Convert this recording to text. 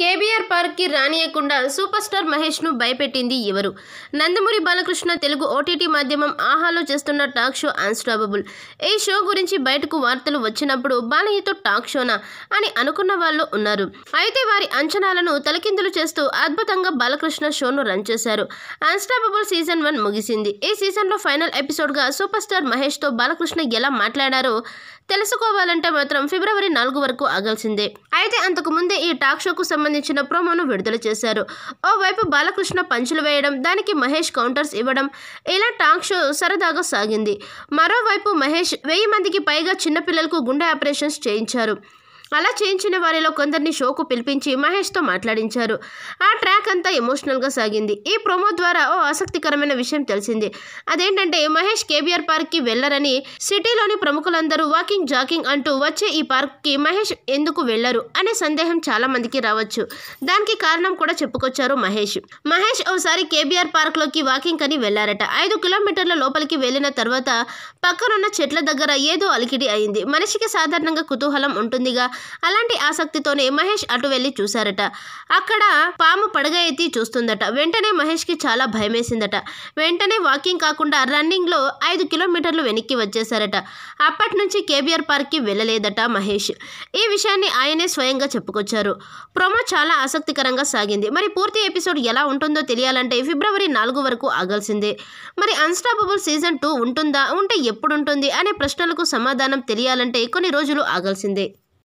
KBR పార్క్కి రానియకుండా super star మహేష్ను భయపెట్టింది ఎవరు నందమూరి బాలకృష్ణ తెలుగు ఓటీటీ మాధ్యమం ఆహాలో చేస్తున్న టాక్ షో అన్స్టాపబుల్ ఈ షో గురించి బయటకు వార్తలు వచ్చినప్పుడు బాలయ్యతో టాక్ షోనా అని అనుకున్న వాళ్ళు ఉన్నారు అయితే వారి అంచనాలను తలకిందులు చేస్తూ అద్భుతంగా బాలకృష్ణ షోను రన్ చేశారు అన్స్టాపబుల్ సీజన్ వన్ ముగిసింది ఈ సీజన్లో ఫైనల్ ఎపిసోడ్గా సూపర్ స్టార్ మహేష్తో బాలకృష్ణ ఎలా మాట్లాడారో తెలుసుకోవాలంటే మాత్రం ఫిబ్రవరి నాలుగు వరకు ఆగాల్సిందే అయితే అంతకు ముందే ఈ టాక్ షోకు సంబంధించి సంబంధించిన ప్రోమోను విడుదల చేశారు ఓవైపు బాలకృష్ణ పంచులు వేయడం దానికి మహేష్ కౌంటర్స్ ఇవ్వడం ఇలా టాంక్ షో సరదాగా సాగింది మరోవైపు మహేష్ వెయ్యి మందికి పైగా చిన్నపిల్లలకు గుండె ఆపరేషన్స్ చేయించారు అలా చేయించిన వారిలో కొందరిని షోకు పిలిపించి మహేష్తో మాట్లాడించారు ఆ ట్రాక్ అంతా ఎమోషనల్గా సాగింది ఈ ప్రోమో ద్వారా ఓ ఆసక్తికరమైన విషయం తెలిసింది అదేంటంటే మహేష్ కేబీఆర్ పార్క్కి వెళ్లరని సిటీలోని ప్రముఖులందరూ వాకింగ్ జాకింగ్ అంటూ వచ్చే ఈ పార్క్కి మహేష్ ఎందుకు వెళ్లరు అనే సందేహం చాలా మందికి రావచ్చు దానికి కారణం కూడా చెప్పుకొచ్చారు మహేష్ మహేష్ ఓసారి కేబీఆర్ పార్క్లోకి వాకింగ్ అని వెళ్లారట ఐదు కిలోమీటర్ల లోపలికి వెళ్లిన తర్వాత పక్కనున్న చెట్ల దగ్గర ఏదో అలికిడి అయింది మనిషికి సాధారణంగా కుతూహలం ఉంటుందిగా అలాంటి ఆసక్తితోనే మహేష్ అటు వెళ్ళి చూశారట అక్కడ పాము పడగ ఎత్తి చూస్తుందట వెంటనే మహేష్కి చాలా భయమేసిందట వెంటనే వాకింగ్ కాకుండా రన్నింగ్లో ఐదు కిలోమీటర్లు వెనక్కి వచ్చేశారట అప్పటి నుంచి కేబీఆర్ పార్క్కి వెళ్ళలేదట మహేష్ ఈ విషయాన్ని ఆయనే స్వయంగా చెప్పుకొచ్చారు ప్రోమో చాలా ఆసక్తికరంగా సాగింది మరి పూర్తి ఎపిసోడ్ ఎలా ఉంటుందో తెలియాలంటే ఫిబ్రవరి నాలుగు వరకు ఆగాల్సిందే మరి అన్స్టాపబుల్ సీజన్ టూ ఉంటుందా ఉంటే ఎప్పుడు ఉంటుంది అనే ప్రశ్నలకు సమాధానం తెలియాలంటే కొన్ని రోజులు ఆగాల్సిందే